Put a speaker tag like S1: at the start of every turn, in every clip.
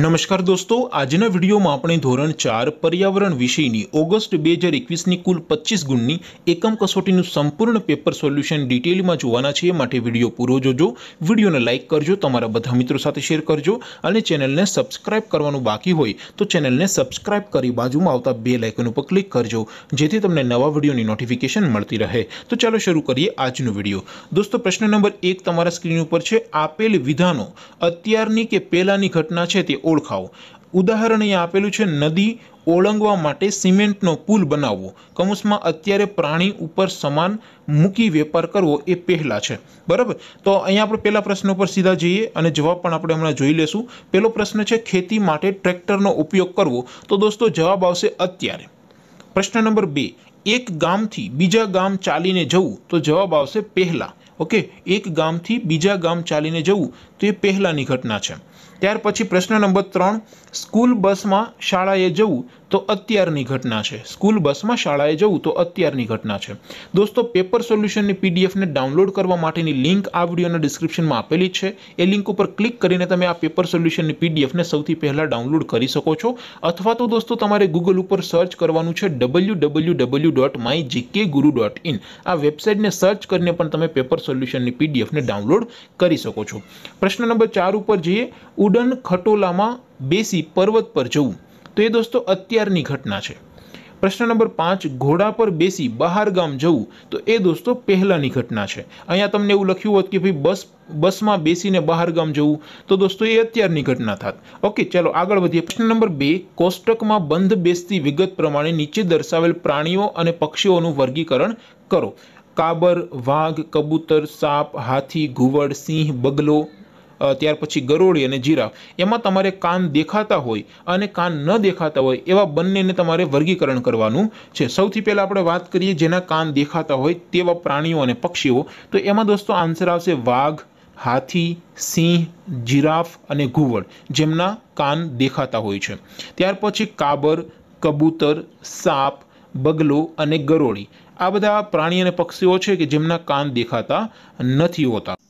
S1: નમસ્કાર દોસ્તો આજના વિડીયોમાં આપણે ધોરણ ચાર પર્યાવરણ વિષયની ઓગસ્ટ બે હજાર એકવીસની કુલ પચીસ ગુણની એકમ કસોટીનું સંપૂર્ણ પેપર સોલ્યુશન ડિટેલમાં જોવાના છીએ માટે વિડીયો પૂરો જોજો વિડીયોને લાઇક કરજો તમારા બધા મિત્રો સાથે શેર કરજો અને ચેનલને સબસ્ક્રાઇબ કરવાનું બાકી હોય તો ચેનલને સબસ્ક્રાઇબ કરી બાજુમાં આવતા બે લાઇકન ઉપર ક્લિક કરજો જેથી તમને નવા વિડીયોની નોટિફિકેશન મળતી રહે તો ચાલો શરૂ કરીએ આજનો વિડીયો દોસ્તો પ્રશ્ન નંબર એક તમારા સ્ક્રીન ઉપર છે આપેલ વિધાનો અત્યારની કે પહેલાંની ઘટના છે તે ઓળખાવો ઉદાહરણ અહીં આપેલું છે નદી ઓળંગવા માટે સિમેન્ટનો પુલ બનાવવો કમસમાં અત્યારે પ્રાણી ઉપર સમાન મૂકી વેપાર કરવો એ પહેલાં છે બરાબર તો અહીંયા આપણે પહેલા પ્રશ્ન પર સીધા જઈએ અને જવાબ પણ આપણે હમણાં જોઈ લેશું પહેલો પ્રશ્ન છે ખેતી માટે ટ્રેક્ટરનો ઉપયોગ કરવો તો દોસ્તો જવાબ આવશે અત્યારે પ્રશ્ન નંબર બે એક ગામથી બીજા ગામ ચાલીને જવું તો જવાબ આવશે પહેલાં ઓકે એક ગામથી બીજા ગામ ચાલીને જવું તો એ પહેલાંની ઘટના છે ત્યાર પછી પ્રશ્ન નંબર ત્રણ સ્કૂલ બસમાં શાળાએ જવું તો અત્યારની ઘટના છે સ્કૂલ બસમાં શાળાએ જવું તો અત્યારની ઘટના છે દોસ્તો પેપર સોલ્યુશનની પીડીએફને ડાઉનલોડ કરવા માટેની લિંક આ વિડીયોના ડિસ્ક્રિપ્શનમાં આપેલી છે એ લિંક ઉપર ક્લિક કરીને તમે આ પેપર સોલ્યુશનની પીડીએફને સૌથી પહેલાં ડાઉનલોડ કરી શકો છો અથવા તો દોસ્તો તમારે ગૂગલ ઉપર સર્ચ કરવાનું છે W W W dot my GK guru dot in આ વેબસાઇટને સર્ચ કરીને પણ તમે પેપર સોલ્યુશનની પીડીએફને ડાઉનલોડ કરી શકો છો પ્રશ્ન નંબર ચાર ઉપર જઈએ ઉડન ખટોલામાં બેસી પર્વત પર જવું તો એ દોસ્તો અત્યારની ઘટના છે પ્રશ્ન નંબર પાંચ ઘોડા પર બેસી બહાર ગામ જવું તો એ દોસ્તો પહેલાંની ઘટના છે અહીંયા તમને એવું લખ્યું હોત કે ભાઈ બસ બસમાં બેસીને બહાર ગામ જવું તો દોસ્તો એ અત્યારની ઘટના થાત ઓકે ચાલો આગળ વધીએ પ્રશ્ન નંબર બે કોષ્ટકમાં બંધ બેસતી વિગત પ્રમાણે નીચે દર્શાવેલ પ્રાણીઓ અને પક્ષીઓનું વર્ગીકરણ કરો કાબર વાઘ કબૂતર સાપ હાથી ઘુવડ સિંહ બગલો ત્યાર પછી ગરોળી અને જીરાફ એમાં તમારે કાન દેખાતા હોય અને કાન ન દેખાતા હોય એવા બંનેને તમારે વર્ગીકરણ કરવાનું છે સૌથી પહેલાં આપણે વાત કરીએ જેના કાન દેખાતા હોય તેવા પ્રાણીઓ અને પક્ષીઓ તો એમાં દોસ્તો આન્સર આવશે વાઘ હાથી સિંહ જીરાફ અને ઘુવડ જેમના કાન દેખાતા હોય છે ત્યાર પછી કાબર કબૂતર સાપ બગલો અને ગરોળી આ બધા પ્રાણી અને પક્ષીઓ છે કે જેમના કાન દેખાતા નથી હોતા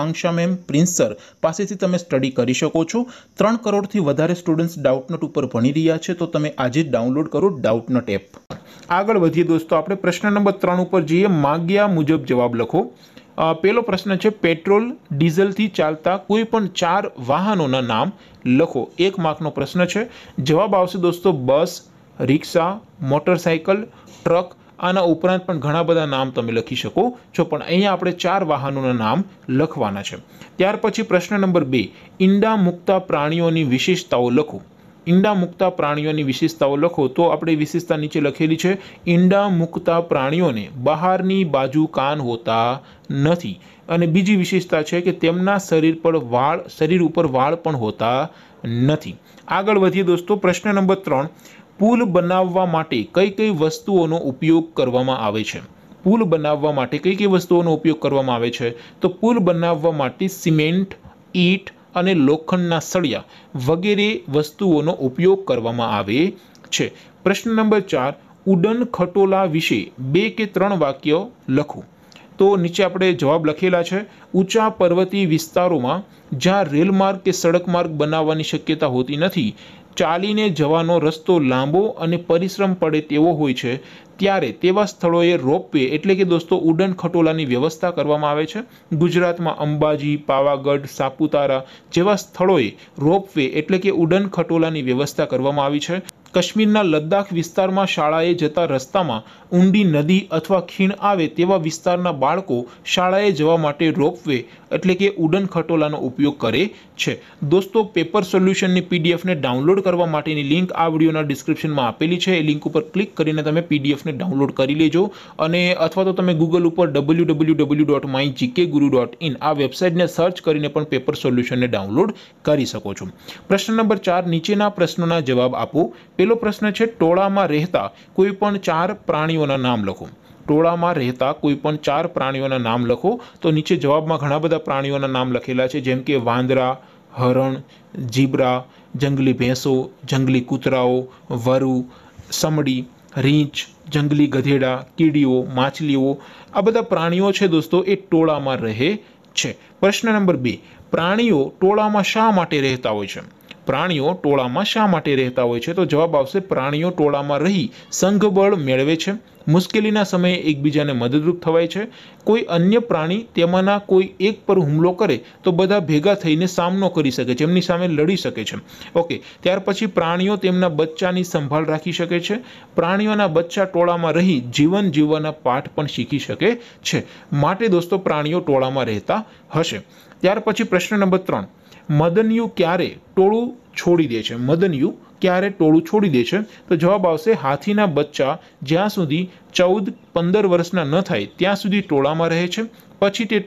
S1: આકાંક્ષા મેમ પ્રિન્સર પાસેથી તમે સ્ટડી કરી શકો છો ત્રણ કરોડથી વધારે સ્ટુડન્ટ્સ ડાઉટનટ ઉપર ભણી રહ્યા છે તો તમે આજે જ ડાઉનલોડ કરો ડાઉટનટ એપ આગળ વધીએ દોસ્તો આપણે પ્રશ્ન નંબર ત્રણ ઉપર જઈએ માગ્યા મુજબ જવાબ લખો પહેલો પ્રશ્ન છે પેટ્રોલ ડીઝલથી ચાલતા કોઈ પણ ચાર વાહનોના નામ લખો એક માર્કનો પ્રશ્ન છે જવાબ આવશે દોસ્તો બસ રિક્ષા મોટરસાયકલ ટ્રક આના ઉપરાંત પણ ઘણા બધા નામ તમે લખી શકો છો પણ અહીંયા આપણે ચાર વાહનોના નામ લખવાના છે ત્યાર પછી પ્રશ્ન નંબર બે ઈંડા મુકતા પ્રાણીઓની વિશેષતાઓ લખો ઈંડા મુકતા પ્રાણીઓની વિશેષતાઓ લખો તો આપણે વિશેષતા નીચે લખેલી છે ઈંડા મુકતા પ્રાણીઓને બહારની બાજુ કાન હોતા નથી અને બીજી વિશેષતા છે કે તેમના શરીર પર વાળ શરીર ઉપર વાળ પણ હોતા નથી આગળ વધીએ દોસ્તો પ્રશ્ન નંબર ત્રણ પુલ બનાવવા માટે કઈ કઈ વસ્તુઓનો ઉપયોગ કરવામાં આવે છે પુલ બનાવવા માટે કઈ કઈ વસ્તુઓનો ઉપયોગ કરવામાં આવે છે તો પુલ બનાવવા માટે સિમેન્ટ ઈટ અને લોખંડના સળિયા વગેરે વસ્તુઓનો ઉપયોગ કરવામાં આવે છે પ્રશ્ન નંબર ચાર ઉડન ખટોલા વિશે બે કે ત્રણ વાક્યો લખો તો નીચે આપણે જવાબ લખેલા છે ઊંચા પર્વતીય વિસ્તારોમાં જ્યાં રેલમાર્ગ કે સડક માર્ગ બનાવવાની શક્યતા હોતી નથી ચાલીને જવાનો રસ્તો લાંબો અને પરિશ્રમ પડે તેવો હોય છે ત્યારે તેવા સ્થળોએ રોપવે એટલે કે દોસ્તો ઉડન ખટોલાની વ્યવસ્થા કરવામાં આવે છે ગુજરાતમાં અંબાજી પાવાગઢ સાપુતારા જેવા સ્થળોએ રોપવે એટલે કે ઉડન ખટોલાની વ્યવસ્થા કરવામાં આવી છે કાશ્મીરના લદ્દાખ વિસ્તારમાં શાળાએ જતા રસ્તામાં ઊંડી નદી અથવા ખીણ આવે તેવા વિસ્તારના બાળકો શાળાએ જવા માટે રોપવે એટલે કે ઉડન ખટોલાનો ઉપયોગ કરે છે દોસ્તો પેપર સોલ્યુશનની પીડીએફને ડાઉનલોડ કરવા માટેની લિંક આ વિડીયોના ડિસ્ક્રિપ્શનમાં આપેલી છે એ લિંક ઉપર ક્લિક કરીને તમે પીડીએફને ડાઉનલોડ કરી લેજો અને અથવા તો તમે ગૂગલ ઉપર W W W dot my GK guru dot in આ વેબસાઇટને સર્ચ કરીને પણ પેપર સોલ્યુશનને ડાઉનલોડ કરી શકો છો પ્રશ્ન નંબર ચાર નીચેના પ્રશ્નોના જવાબ આપો પહેલો પ્રશ્ન છે ટોળામાં રહેતા કોઈ પણ ચાર પ્રાણીઓના નામ લખો ટોળામાં રહેતા કોઈ પણ ચાર પ્રાણીઓના નામ લખો તો નીચે જવાબમાં ઘણા બધા પ્રાણીઓના નામ લખેલા છે જેમ કે વાંદરા હરણ જીબરા જંગલી ભેંસો જંગલી કૂતરાઓ વરુ સમડી રીંછ જંગલી ગધેડા કીડીઓ માછલીઓ આ બધા પ્રાણીઓ છે દોસ્તો એ ટોળામાં રહે છે પ્રશ્ન નંબર બે પ્રાણીઓ ટોળામાં શા માટે રહેતા હોય છે પ્રાણીઓ ટોળામાં શા માટે રહેતા હોય છે તો જવાબ આવશે પ્રાણીઓ ટોળામાં રહી સંઘબળ મેળવે છે મુશ્કેલીના સમયે એકબીજાને મદદરૂપ થવાય છે કોઈ અન્ય પ્રાણી તેમાંના કોઈ એક પર હુમલો કરે તો બધા ભેગા થઈને સામનો કરી શકે છે એમની સામે લડી શકે છે ઓકે ત્યાર પછી પ્રાણીઓ તેમના બચ્ચાની સંભાળ રાખી શકે છે પ્રાણીઓના બચ્ચા ટોળામાં રહી જીવન જીવવાના પાઠ પણ શીખી શકે છે માટે દોસ્તો પ્રાણીઓ ટોળામાં રહેતા હશે ત્યાર પછી પ્રશ્ન નંબર ત્રણ મદનયુ ક્યારે ટોળું છોડી દે છે મદનયુ ક્યારે ટોળું છોડી દે છે તો જવાબ આવશે હાથીના બચ્ચા જ્યાં સુધી ચૌદ પંદર વર્ષના ન થાય ત્યાં સુધી ટોળામાં રહે છે પછી તે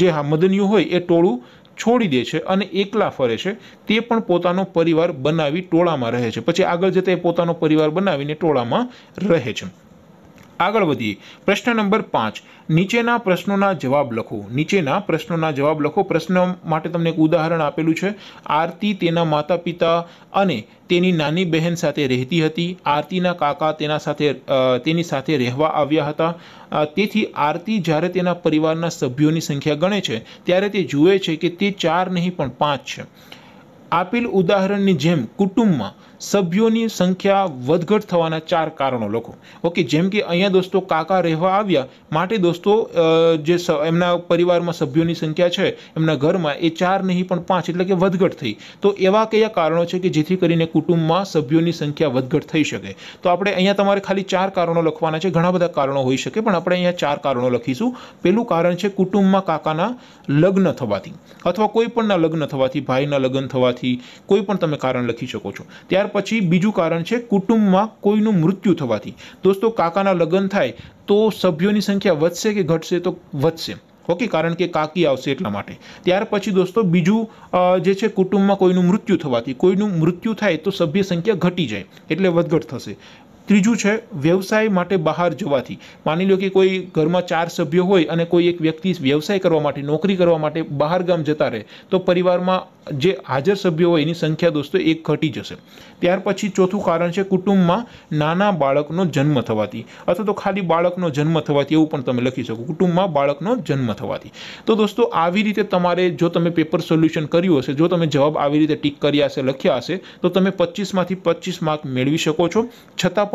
S1: જે હા મદનયુ હોય એ ટોળું છોડી દે છે અને એકલા ફરે છે તે પણ પોતાનો પરિવાર બનાવી ટોળામાં રહે છે પછી આગળ જતા એ પોતાનો પરિવાર બનાવીને ટોળામાં રહે છે આગળ વધીએ પ્રશ્ન નંબર પાંચ નીચેના પ્રશ્નોના જવાબ લખો નીચેના પ્રશ્નોના જવાબ લખો પ્રશ્ન માટે તમને એક ઉદાહરણ આપેલું છે આરતી તેના માતા પિતા અને તેની નાની બહેન સાથે રહેતી હતી આરતીના કાકા તેના સાથે તેની સાથે રહેવા આવ્યા હતા તેથી આરતી જ્યારે તેના પરિવારના સભ્યોની સંખ્યા ગણે છે ત્યારે તે જુએ છે કે તે ચાર નહીં પણ પાંચ છે આપેલ ઉદાહરણની જેમ કુટુંબમાં સભ્યોની સંખ્યા વધઘટ થવાના ચાર કારણો લખો ઓકે જેમ કે અહીંયા દોસ્તો કાકા રહેવા આવ્યા માટે દોસ્તો જે એમના પરિવારમાં સભ્યોની સંખ્યા છે એમના ઘરમાં એ ચાર નહીં પણ પાંચ એટલે કે વધઘટ થઈ તો એવા કયા કારણો છે કે જેથી કરીને કુટુંબમાં સભ્યોની સંખ્યા વધઘટ થઈ શકે તો આપણે અહીંયા તમારે ખાલી ચાર કારણો લખવાના છે ઘણા બધા કારણો હોઈ શકે પણ આપણે અહીંયા ચાર કારણો લખીશું પહેલું કારણ છે કુટુંબમાં કાકાના લગ્ન થવાથી અથવા કોઈ પણના લગ્ન થવાથી ભાઈના લગ્ન થવાથી કોઈ પણ તમે કારણ લખી શકો છો ત્યાર ત્યાર પછી બીજું કારણ છે કુટુંબમાં કોઈનું મૃત્યુ થવાથી દોસ્તો કાકાના લગ્ન થાય તો સભ્યોની સંખ્યા વધશે કે ઘટશે તો વધશે ઓકે કારણ કે કાકી આવશે એટલા માટે ત્યાર પછી દોસ્તો બીજું જે છે કુટુંબમાં કોઈનું મૃત્યુ થવાથી કોઈનું મૃત્યુ થાય તો સભ્ય સંખ્યા ઘટી જાય એટલે વધઘટ થશે ત્રીજુ છે વ્યવસાય માટે બહાર જવાથી માની લો કે કોઈ ઘરમાં ચાર સભ્યો હોય અને કોઈ એક વ્યક્તિ વ્યવસાય કરવા માટે નોકરી કરવા માટે બહાર ગામ જતા રહે તો પરિવારમાં જે હાજર સભ્યો હોય એની સંખ્યા દોસ્તો એક ઘટી જશે ત્યાર પછી ચોથું કારણ છે કુટુંબમાં નાના બાળકનો જન્મ થવાતી એટલે તો ખાલી બાળકનો જન્મ થવાતી એવું પણ તમે લખી શકો કુટુંબમાં બાળકનો જન્મ થવાતી તો દોસ્તો આવી રીતે તમારે જો તમે પેપર સોલ્યુશન કર્યું હશે જો તમે જવાબ આવી રીતે ટીક કર્યા હશે લખ્યા હશે તો તમે 25 માંથી 25 માર્ક મેળવી શકો છો છતાં